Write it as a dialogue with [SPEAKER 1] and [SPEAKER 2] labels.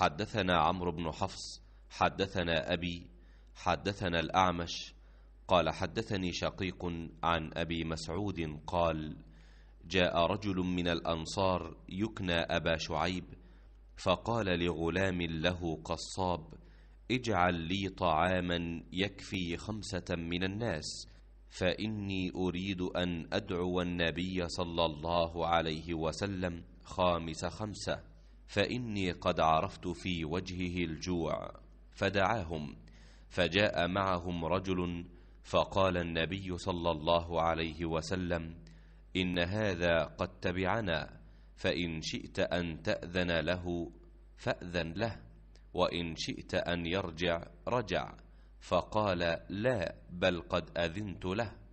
[SPEAKER 1] حدثنا عمرو بن حفص حدثنا أبي حدثنا الأعمش قال حدثني شقيق عن أبي مسعود قال جاء رجل من الأنصار يكنى أبا شعيب فقال لغلام له قصاب اجعل لي طعاما يكفي خمسة من الناس فإني أريد أن أدعو النبي صلى الله عليه وسلم خامس خمسة فاني قد عرفت في وجهه الجوع فدعاهم فجاء معهم رجل فقال النبي صلى الله عليه وسلم ان هذا قد تبعنا فان شئت ان تاذن له فاذن له وان شئت ان يرجع رجع فقال لا بل قد اذنت له